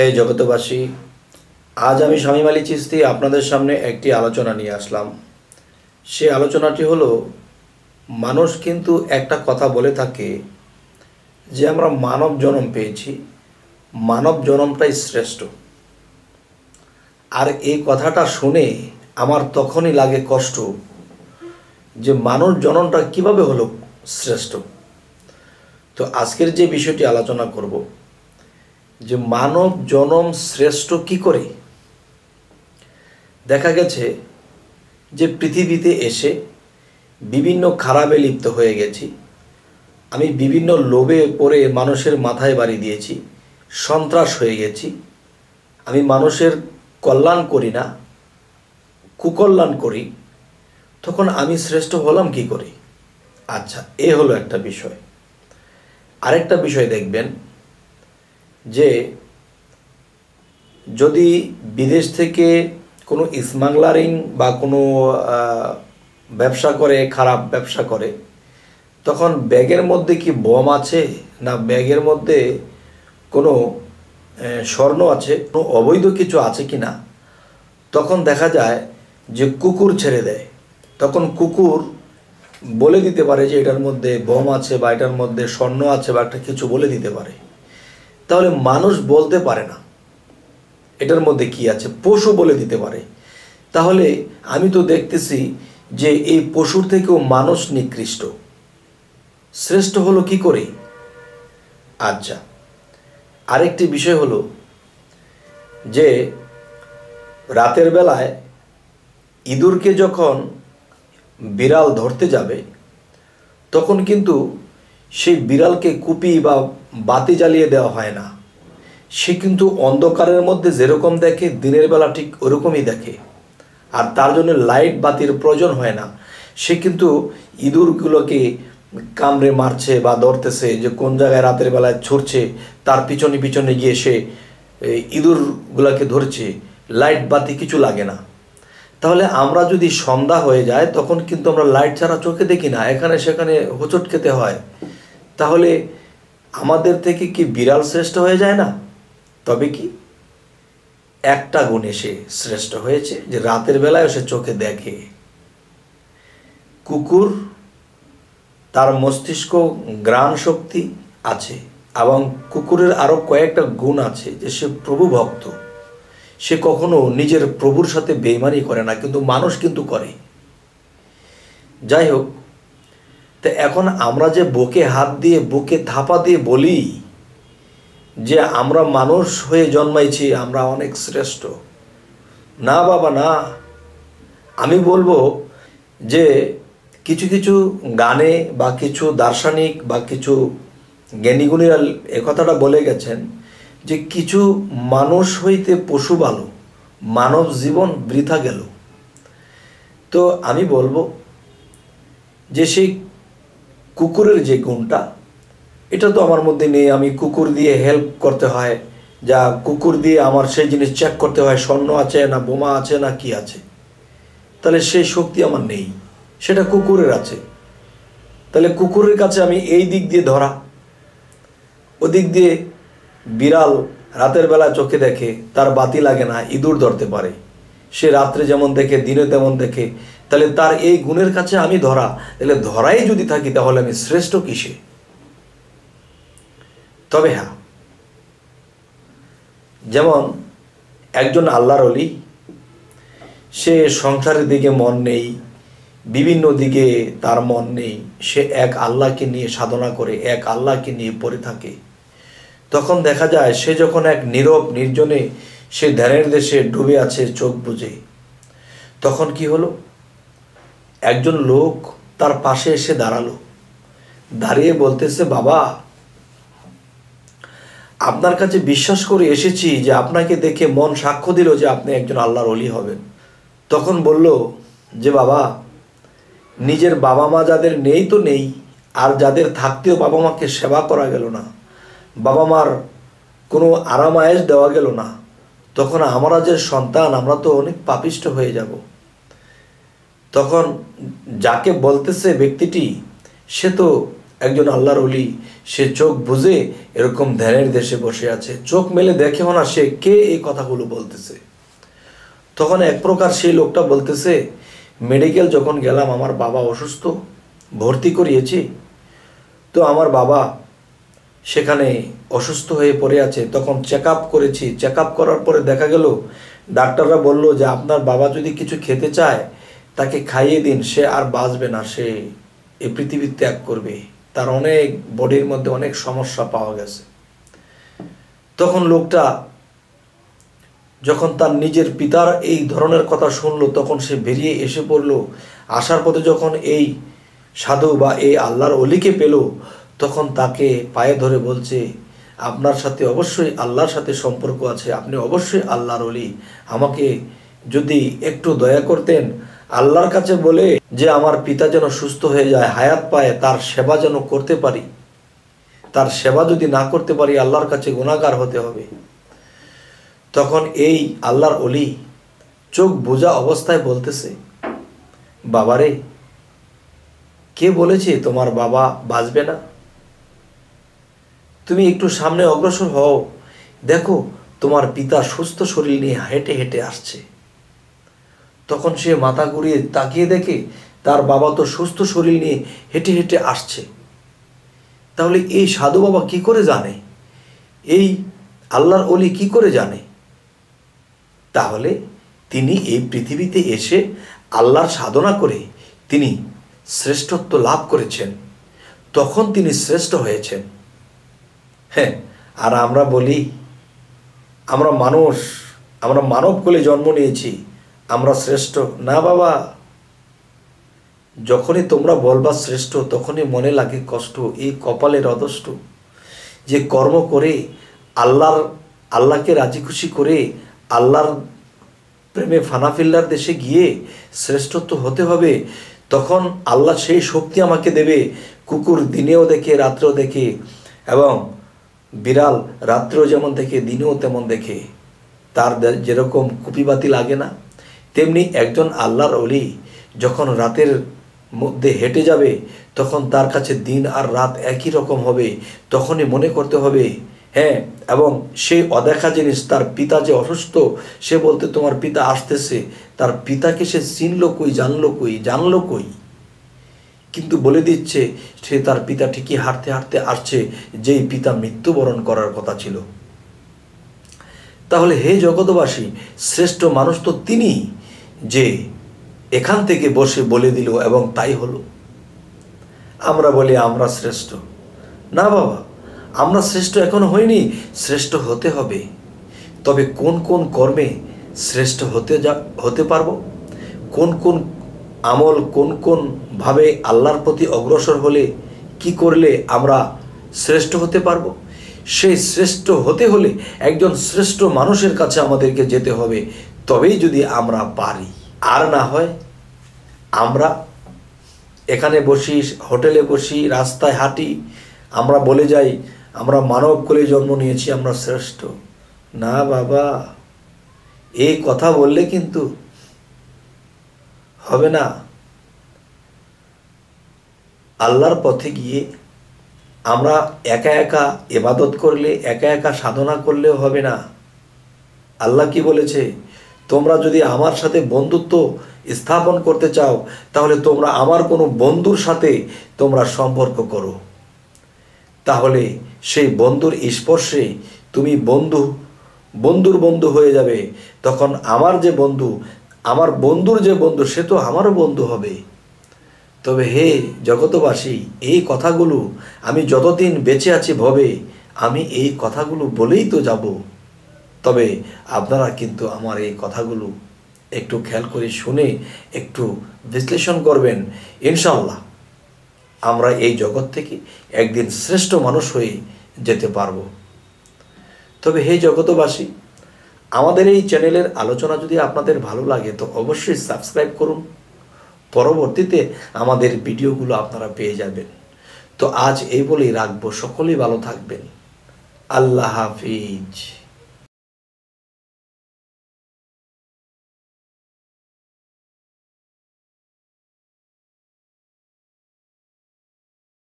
হে জগতবাসী আজ আমি স্বামী মালি চিস্তি আপনাদের সামনে একটি আলোচনা নিয়ে আসলাম সে আলোচনাটি হলো মানুষ কিন্তু একটা কথা বলে থাকে যে আমরা মানব জনম পেয়েছি মানব জনমটাই শ্রেষ্ঠ আর এই কথাটা শুনে আমার তখনই লাগে কষ্ট যে মানব জননটা কিভাবে হলো শ্রেষ্ঠ তো আজকের যে বিষয়টি আলোচনা করব যে মানব জনম শ্রেষ্ঠ কি করে দেখা গেছে যে পৃথিবীতে এসে বিভিন্ন খারাপে লিপ্ত হয়ে গেছি আমি বিভিন্ন লোভে পড়ে মানুষের মাথায় বাড়ি দিয়েছি সন্ত্রাস হয়ে গেছি আমি মানুষের কল্যাণ করি না কুকল্যাণ করি তখন আমি শ্রেষ্ঠ হলাম কি করি আচ্ছা এ হলো একটা বিষয় আরেকটা বিষয় দেখবেন যে যদি বিদেশ থেকে কোনো স্মাগলারিং বা কোনো ব্যবসা করে খারাপ ব্যবসা করে তখন ব্যাগের মধ্যে কি বম আছে না ব্যাগের মধ্যে কোনো স্বর্ণ আছে কোনো অবৈধ কিছু আছে কি না তখন দেখা যায় যে কুকুর ছেড়ে দেয় তখন কুকুর বলে দিতে পারে যে এটার মধ্যে বম আছে বা এটার মধ্যে স্বর্ণ আছে বা একটা কিছু বলে দিতে পারে তাহলে মানুষ বলতে পারে না এটার মধ্যে কি আছে পশু বলে দিতে পারে তাহলে আমি তো দেখতেছি যে এই পশুর থেকেও মানুষ নিকৃষ্ট শ্রেষ্ঠ হলো কি করে আচ্ছা আরেকটি বিষয় হলো যে রাতের বেলায় ইঁদুরকে যখন বিড়াল ধরতে যাবে তখন কিন্তু সেই বিড়ালকে কুপি বা বাতি জ্বালিয়ে দেওয়া হয় না সে কিন্তু অন্ধকারের মধ্যে যেরকম দেখে দিনের বেলা ঠিক ওরকমই দেখে আর তার জন্য লাইট বাতির প্রয়োজন হয় না সে কিন্তু ইঁদুরগুলোকে কামড়ে মারছে বা ধরতেছে যে কোন জায়গায় রাতের বেলায় ছুটছে তার পিছনে পিছনে গিয়ে সে ইঁদুরগুলোকে ধরছে লাইট বাতি কিছু লাগে না তাহলে আমরা যদি সন্ধ্যা হয়ে যায় তখন কিন্তু আমরা লাইট ছাড়া চোখে দেখি না এখানে সেখানে হোঁচট খেতে হয় তাহলে আমাদের থেকে কি বিড়াল শ্রেষ্ঠ হয়ে যায় না তবে কি একটা গুণে সে শ্রেষ্ঠ হয়েছে যে রাতের বেলায় সে চোখে দেখে কুকুর তার মস্তিষ্ক গ্রাণ শক্তি আছে এবং কুকুরের আরও কয়েকটা গুণ আছে যে সে প্রভু ভক্ত সে কখনো নিজের প্রভুর সাথে বেইমানি করে না কিন্তু মানুষ কিন্তু করে যাই হোক তো এখন আমরা যে বুকে হাত দিয়ে বুকে থাপা দিয়ে বলি যে আমরা মানুষ হয়ে জন্মাইছি আমরা অনেক শ্রেষ্ঠ না বাবা না আমি বলবো যে কিছু কিছু গানে বা কিছু দার্শনিক বা কিছু জ্ঞানীগুণীরা এ কথাটা বলে গেছেন যে কিছু মানুষ হইতে পশু ভালো মানব জীবন বৃথা গেল তো আমি বলবো যে সেই কুকুরের যে গুণটা এটা তো আমার মধ্যে নেই আমি কুকুর দিয়ে হেল্প করতে হয় যা কুকুর দিয়ে আমার সেই জিনিস চেক করতে হয় স্বর্ণ আছে না বোমা আছে না কি আছে তাহলে সেই শক্তি আমার নেই সেটা কুকুরের আছে তাহলে কুকুরের কাছে আমি এই দিক দিয়ে ধরা ওদিক দিয়ে বিড়াল রাতের বেলা চোখে দেখে তার বাতি লাগে না ইঁদুর ধরতে পারে সে রাত্রে যেমন দেখে দিনে তেমন দেখে তাহলে তার এই গুণের কাছে আমি ধরা তাহলে ধরাই যদি থাকি তাহলে আমি শ্রেষ্ঠ কিসে তবে হ্যাঁ যেমন একজন আল্লাহর অলি সে সংসারের দিকে মন নেই বিভিন্ন দিকে তার মন নেই সে এক আল্লাহকে নিয়ে সাধনা করে এক আল্লাহকে নিয়ে পড়ে থাকে তখন দেখা যায় সে যখন এক নীরব নির্জনে সে ধ্যানের দেশে ডুবে আছে চোখ বুঝে তখন কি হলো একজন লোক তার পাশে এসে দাঁড়ালো দাঁড়িয়ে বলতেছে বাবা আপনার কাছে বিশ্বাস করে এসেছি যে আপনাকে দেখে মন সাক্ষ্য দিল যে আপনি একজন আল্লাহর অলি হবেন তখন বলল যে বাবা নিজের বাবা মা যাদের নেই তো নেই আর যাদের থাকতেও বাবা মাকে সেবা করা গেল না বাবা মার কোনো আরাম দেওয়া গেল না তখন আমরা যে সন্তান আমরা তো অনেক পাপিষ্ট হয়ে যাব তখন যাকে বলতেছে ব্যক্তিটি সে তো একজন আল্লাহর অলি সে চোখ বুঝে এরকম ধ্যানের দেশে বসে আছে চোখ মেলে দেখেও না সে কে এই কথাগুলো বলতেছে তখন এক প্রকার সেই লোকটা বলতেছে মেডিকেল যখন গেলাম আমার বাবা অসুস্থ ভর্তি করিয়েছি তো আমার বাবা সেখানে অসুস্থ হয়ে পড়ে আছে তখন চেক করেছি চেক করার পরে দেখা গেল ডাক্তাররা বলল যে আপনার বাবা যদি কিছু খেতে চায় তাকে খাইয়ে দিন সে আর বাঁচবে না সে এ পৃথিবী ত্যাগ করবে তার অনেক বডির মধ্যে অনেক সমস্যা পাওয়া গেছে তখন লোকটা যখন তার নিজের পিতার এই ধরনের কথা শুনল তখন সে বেরিয়ে এসে পড়ল আসার পথে যখন এই সাধু বা এই আল্লাহর অলিকে পেল তখন তাকে পায়ে ধরে বলছে আপনার সাথে অবশ্যই আল্লাহর সাথে সম্পর্ক আছে আপনি অবশ্যই আল্লাহর অলি আমাকে যদি একটু দয়া করতেন আল্লাহর কাছে বলে যে আমার পিতা যেন সুস্থ হয়ে যায় হায়াত পায় তার সেবা যেন করতে পারি তার সেবা যদি না করতে পারি আল্লাহর কাছে গুণাগার হতে হবে তখন এই আল্লাহর অলি চোখ বোঝা অবস্থায় বলতেছে বাবারে কে বলেছে তোমার বাবা বাঁচবে না তুমি একটু সামনে অগ্রসর হও দেখো তোমার পিতা সুস্থ শরীর নিয়ে হেঁটে হেঁটে আসছে তখন সে মাথা ঘুরিয়ে তাকিয়ে দেখে তার বাবা তো সুস্থ শরীর নিয়ে হেঁটে হেঁটে আসছে তাহলে এই সাধু বাবা কি করে জানে এই আল্লাহর অলি কি করে জানে তাহলে তিনি এই পৃথিবীতে এসে আল্লাহর সাধনা করে তিনি শ্রেষ্ঠত্ব লাভ করেছেন তখন তিনি শ্রেষ্ঠ হয়েছেন হ্যাঁ আর আমরা বলি আমরা মানুষ আমরা মানব কুলে জন্ম নিয়েছি আমরা শ্রেষ্ঠ না বাবা যখনই তোমরা বলবা শ্রেষ্ঠ তখনই মনে লাগে কষ্ট এই কপালের অদষ্ট যে কর্ম করে আল্লাহর আল্লাহকে রাজি খুশি করে আল্লাহর প্রেমে ফানাফিল্লার দেশে গিয়ে শ্রেষ্ঠত্ব হতে হবে তখন আল্লাহ সেই শক্তি আমাকে দেবে কুকুর দিনেও দেখে রাত্রেও দেখে এবং বিড়াল রাত্রেও যেমন দেখে দিনেও তেমন দেখে তার যেরকম কুপিবাতি লাগে না তেমনি একজন আল্লাহর অলি যখন রাতের মধ্যে হেঁটে যাবে তখন তার কাছে দিন আর রাত একই রকম হবে তখনই মনে করতে হবে হ্যাঁ এবং সে অদেখা জিনিস তার পিতা যে অসুস্থ সে বলতে তোমার পিতা আসতেছে তার পিতাকে সে চিনল কই জানলো কই জানলো কই কিন্তু বলে দিচ্ছে সে তার পিতা ঠিকই হারতে হারতে আসছে যেই পিতা মৃত্যুবরণ করার কথা ছিল তাহলে হে জগতবাসী শ্রেষ্ঠ মানুষ তো তিনি যে এখান থেকে বসে বলে দিল এবং তাই হলো আমরা বলি আমরা শ্রেষ্ঠ না বাবা আমরা শ্রেষ্ঠ এখনো হইনি শ্রেষ্ঠ হতে হবে তবে কোন কোন কর্মে শ্রেষ্ঠ হতে যা হতে পারবো কোন কোন আমল কোন কোন ভাবে আল্লাহর প্রতি অগ্রসর হলে কি করলে আমরা শ্রেষ্ঠ হতে পারব সেই শ্রেষ্ঠ হতে হলে একজন শ্রেষ্ঠ মানুষের কাছে আমাদেরকে যেতে হবে তবেই যদি আমরা পারি আর না হয় আমরা এখানে বসি হোটেলে বসি রাস্তায় হাঁটি আমরা বলে যাই আমরা মানব কোলে জন্ম নিয়েছি আমরা শ্রেষ্ঠ না বাবা এই কথা বললে কিন্তু হবে না আল্লাহর পথে গিয়ে আমরা একা একা এবাদত করলে একা একা সাধনা করলেও হবে না আল্লাহ কি বলেছে তোমরা যদি আমার সাথে বন্ধুত্ব স্থাপন করতে চাও তাহলে তোমরা আমার কোনো বন্ধুর সাথে তোমরা সম্পর্ক করো তাহলে সেই বন্ধুর স্পর্শে তুমি বন্ধু বন্ধুর বন্ধু হয়ে যাবে তখন আমার যে বন্ধু আমার বন্ধুর যে বন্ধু সে তো আমারও বন্ধু হবে তবে হে জগতবাসী এই কথাগুলো আমি যতদিন বেঁচে আছি ভবে আমি এই কথাগুলো বলেই তো যাব তবে আপনারা কিন্তু আমার এই কথাগুলো একটু খেয়াল করে শুনে একটু বিশ্লেষণ করবেন ইনশাল্লাহ আমরা এই জগৎ থেকে একদিন শ্রেষ্ঠ মানুষ হয়ে যেতে পারব তবে হে জগতবাসী আমাদের এই চ্যানেলের আলোচনা যদি আপনাদের ভালো লাগে তো অবশ্যই সাবস্ক্রাইব করুন পরবর্তীতে আমাদের ভিডিওগুলো আপনারা পেয়ে যাবেন তো আজ এই বলেই রাখবো সকলেই ভালো থাকবেন আল্লাহ হাফিজ